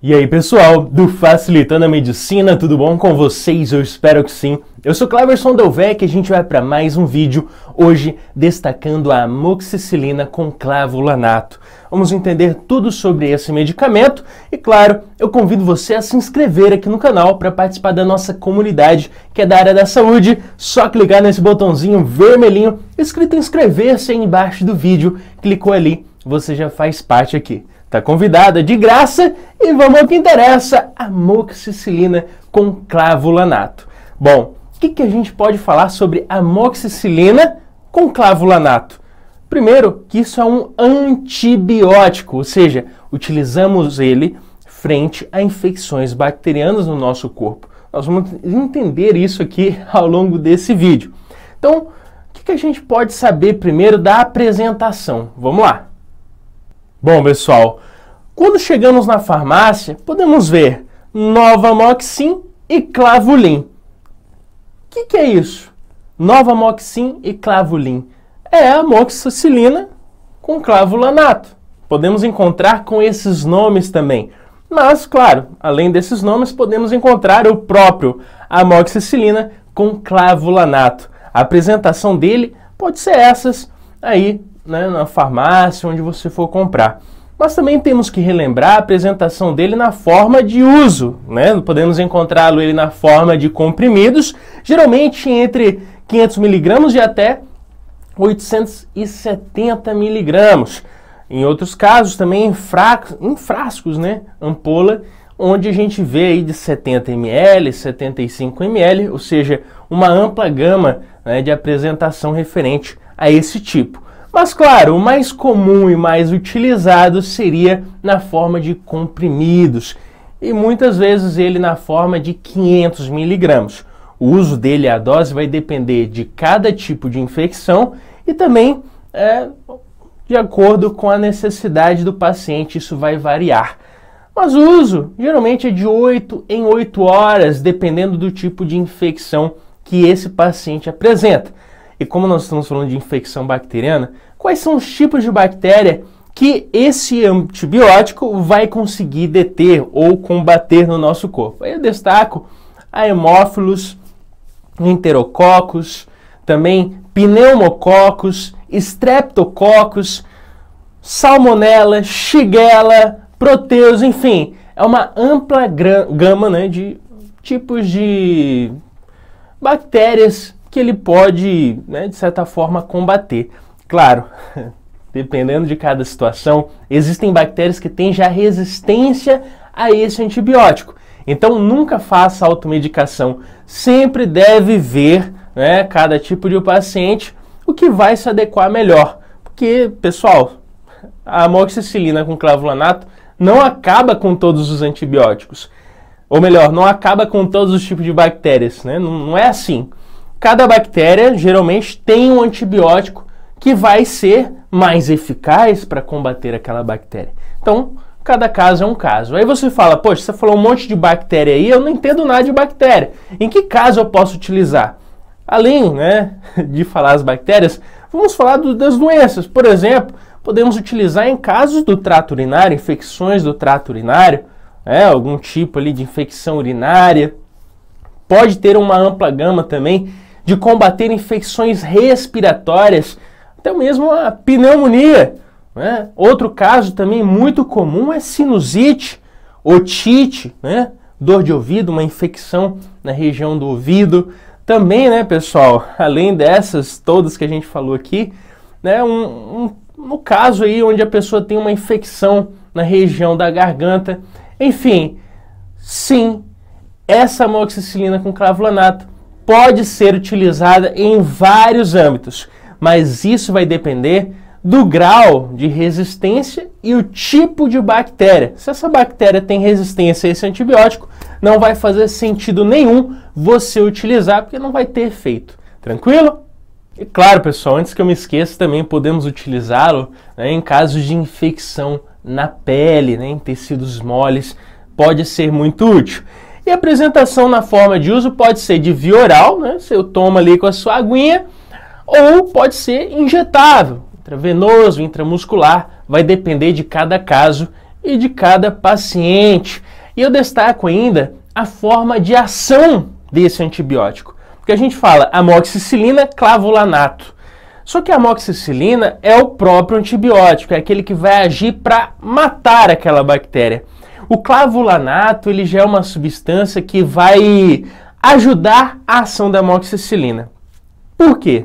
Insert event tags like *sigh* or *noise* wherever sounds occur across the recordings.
E aí pessoal do Facilitando a Medicina, tudo bom com vocês? Eu espero que sim. Eu sou Cleverson Delvec e a gente vai para mais um vídeo hoje destacando a amoxicilina com clavulanato. Vamos entender tudo sobre esse medicamento e, claro, eu convido você a se inscrever aqui no canal para participar da nossa comunidade que é da área da saúde. Só clicar nesse botãozinho vermelhinho escrito inscrever-se aí embaixo do vídeo. Clicou ali, você já faz parte aqui. Tá convidada de graça e vamos ao que interessa, amoxicilina com clavulanato. Bom, o que, que a gente pode falar sobre amoxicilina com clavulanato? Primeiro, que isso é um antibiótico, ou seja, utilizamos ele frente a infecções bacterianas no nosso corpo. Nós vamos entender isso aqui *laughs* ao longo desse vídeo. Então, o que, que a gente pode saber primeiro da apresentação? Vamos lá! Bom, pessoal, quando chegamos na farmácia, podemos ver Nova Moxin e Clavulin. O que, que, é isso? Nova Moxin e Clavulin. É a moxicilina com clavulanato. Podemos encontrar com esses nomes também. Mas, claro, além desses nomes, podemos encontrar o próprio amoxicilina com clavulanato. A apresentação dele pode ser essas aí né, na farmácia, onde você for comprar. Mas também temos que relembrar a apresentação dele na forma de uso, né? Podemos encontrá-lo ele na forma de comprimidos, geralmente entre 500 miligramos e até 870 miligramos. Em outros casos também em, fracos, em frascos, né? Ampola, onde a gente vê aí de 70 ml, 75 ml, ou seja, uma ampla gama né, de apresentação referente a esse tipo. Mas claro, o mais comum e mais utilizado seria na forma de comprimidos e muitas vezes ele na forma de 500 miligramas. O uso dele, a dose, vai depender de cada tipo de infecção e também é, de acordo com a necessidade do paciente, isso vai variar. Mas o uso geralmente é de 8 em 8 horas, dependendo do tipo de infecção que esse paciente apresenta. E como nós estamos falando de infecção bacteriana, quais são os tipos de bactéria que esse antibiótico vai conseguir deter ou combater no nosso corpo? Aí eu destaco a hemófilos, enterococos, também pneumococos, streptococos, salmonella, shigella, proteus, enfim, é uma ampla gama né, de tipos de bactérias que ele pode, né, de certa forma, combater. Claro, *laughs* dependendo de cada situação, existem bactérias que têm já resistência a esse antibiótico. Então nunca faça automedicação. Sempre deve ver né, cada tipo de paciente o que vai se adequar melhor. Porque, pessoal, a amoxicilina com clavulanato não acaba com todos os antibióticos. Ou melhor, não acaba com todos os tipos de bactérias. Né? Não, não é assim cada bactéria geralmente tem um antibiótico que vai ser mais eficaz para combater aquela bactéria. Então, cada caso é um caso. Aí você fala, poxa, você falou um monte de bactéria aí, eu não entendo nada de bactéria. Em que caso eu posso utilizar? Além né, *laughs* de falar as bactérias, vamos falar do, das doenças. Por exemplo, podemos utilizar em casos do trato urinário, infecções do trato urinário, né, algum tipo ali de infecção urinária. Pode ter uma ampla gama também de combater infecções respiratórias, até mesmo a pneumonia. Né? Outro caso também muito comum é sinusite, otite, né? dor de ouvido, uma infecção na região do ouvido. Também, né, pessoal, *laughs* além dessas todas que a gente falou aqui, né, um, um, no caso aí onde a pessoa tem uma infecção na região da garganta. Enfim, sim, essa amoxicilina com clavulanato pode ser utilizada em vários âmbitos, mas isso vai depender do grau de resistência e o tipo de bactéria. Se essa bactéria tem resistência a esse antibiótico, não vai fazer sentido nenhum você utilizar, porque não vai ter efeito. Tranquilo? E claro, pessoal, antes que eu me esqueça, também podemos utilizá-lo né, em casos de infecção na pele, né, em tecidos moles, pode ser muito útil. E a apresentação na forma de uso pode ser de via oral, né? Você toma ali com a sua aguinha, ou pode ser injetável, intravenoso, intramuscular, vai depender de cada caso e de cada paciente. E eu destaco ainda a forma de ação desse antibiótico, porque a gente fala amoxicilina clavulanato. Só que a amoxicilina é o próprio antibiótico, é aquele que vai agir para matar aquela bactéria. O clavulanato ele já é uma substância que vai ajudar a ação da amoxicilina. Por quê?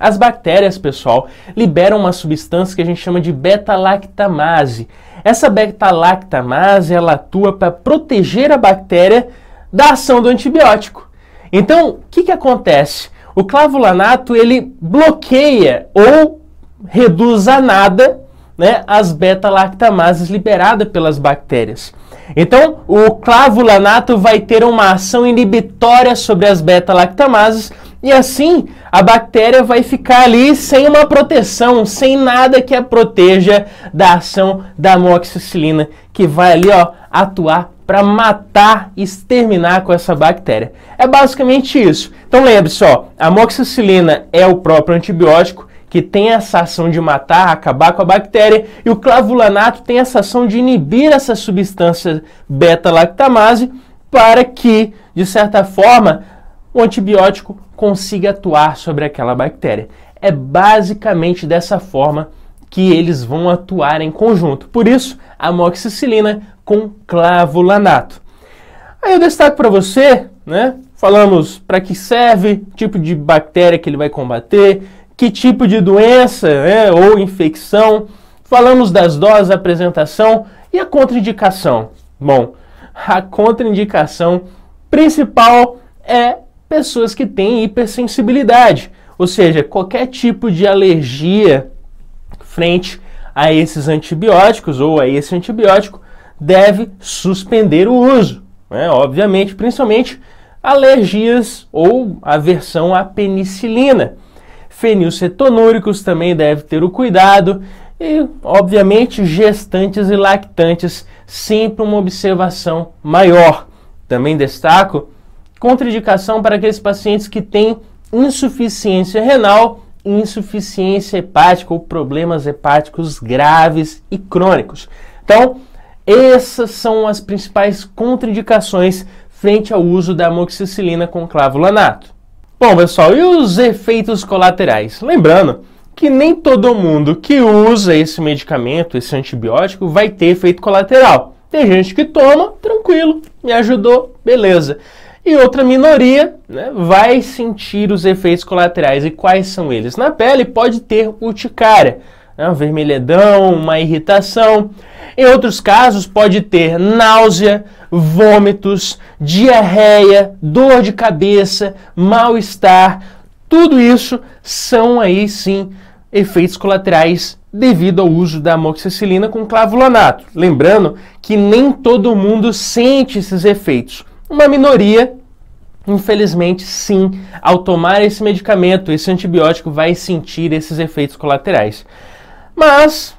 As bactérias, pessoal, liberam uma substância que a gente chama de beta-lactamase. Essa beta-lactamase ela atua para proteger a bactéria da ação do antibiótico. Então, o que, que acontece? O clavulanato ele bloqueia ou reduz a nada né, as beta-lactamases liberadas pelas bactérias. Então, o clavulanato vai ter uma ação inibitória sobre as beta-lactamases e assim a bactéria vai ficar ali sem uma proteção, sem nada que a proteja da ação da amoxicilina, que vai ali ó, atuar para matar, exterminar com essa bactéria. É basicamente isso. Então lembre-se, a amoxicilina é o próprio antibiótico, que tem essa ação de matar, acabar com a bactéria, e o clavulanato tem essa ação de inibir essa substância beta-lactamase para que, de certa forma, o antibiótico consiga atuar sobre aquela bactéria. É basicamente dessa forma que eles vão atuar em conjunto. Por isso, amoxicilina com clavulanato. Aí eu destaco para você, né? Falamos para que serve, tipo de bactéria que ele vai combater, que tipo de doença né, ou infecção. Falamos das doses, apresentação e a contraindicação. Bom, a contraindicação principal é pessoas que têm hipersensibilidade, ou seja, qualquer tipo de alergia frente a esses antibióticos ou a esse antibiótico deve suspender o uso, né? obviamente, principalmente alergias ou aversão à penicilina fenilcetonúricos também deve ter o cuidado. E, obviamente, gestantes e lactantes, sempre uma observação maior. Também destaco contraindicação para aqueles pacientes que têm insuficiência renal, insuficiência hepática ou problemas hepáticos graves e crônicos. Então, essas são as principais contraindicações frente ao uso da amoxicilina com clavulanato. Bom, pessoal, e os efeitos colaterais? Lembrando que nem todo mundo que usa esse medicamento, esse antibiótico, vai ter efeito colateral. Tem gente que toma, tranquilo, me ajudou, beleza. E outra minoria né, vai sentir os efeitos colaterais. E quais são eles? Na pele pode ter urticária né, um vermelhidão, uma irritação. Em outros casos, pode ter náusea, vômitos, diarreia, dor de cabeça, mal-estar. Tudo isso são aí sim efeitos colaterais devido ao uso da amoxicilina com clavulanato. Lembrando que nem todo mundo sente esses efeitos. Uma minoria, infelizmente, sim, ao tomar esse medicamento, esse antibiótico vai sentir esses efeitos colaterais. Mas,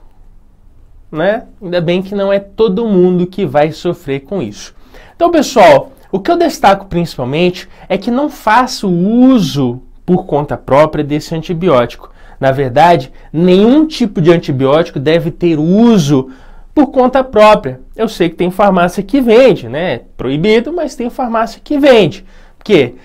né, ainda bem que não é todo mundo que vai sofrer com isso. Então, pessoal, o que eu destaco principalmente é que não faço uso por conta própria desse antibiótico. Na verdade, nenhum tipo de antibiótico deve ter uso por conta própria. Eu sei que tem farmácia que vende, né? Proibido, mas tem farmácia que vende. Por quê?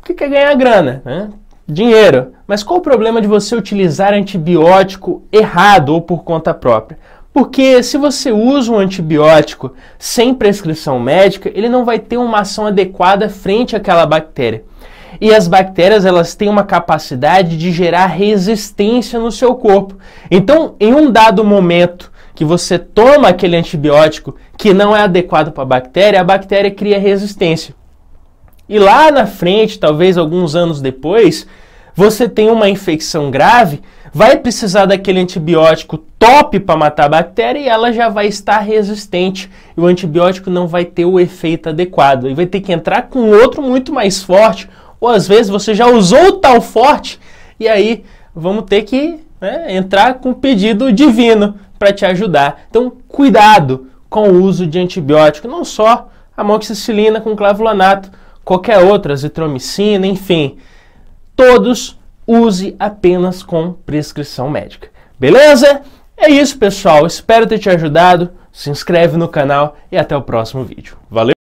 Porque quer ganhar grana, né? dinheiro. Mas qual o problema de você utilizar antibiótico errado ou por conta própria? Porque se você usa um antibiótico sem prescrição médica, ele não vai ter uma ação adequada frente àquela bactéria. E as bactérias, elas têm uma capacidade de gerar resistência no seu corpo. Então, em um dado momento que você toma aquele antibiótico que não é adequado para a bactéria, a bactéria cria resistência. E lá na frente, talvez alguns anos depois, você tem uma infecção grave, vai precisar daquele antibiótico top para matar a bactéria e ela já vai estar resistente. E o antibiótico não vai ter o efeito adequado. E vai ter que entrar com outro muito mais forte. Ou às vezes você já usou o tal forte e aí vamos ter que né, entrar com um pedido divino para te ajudar. Então, cuidado com o uso de antibiótico, não só amoxicilina com clavulanato qualquer outra, azitromicina, enfim. Todos use apenas com prescrição médica. Beleza? É isso, pessoal. Espero ter te ajudado. Se inscreve no canal e até o próximo vídeo. Valeu!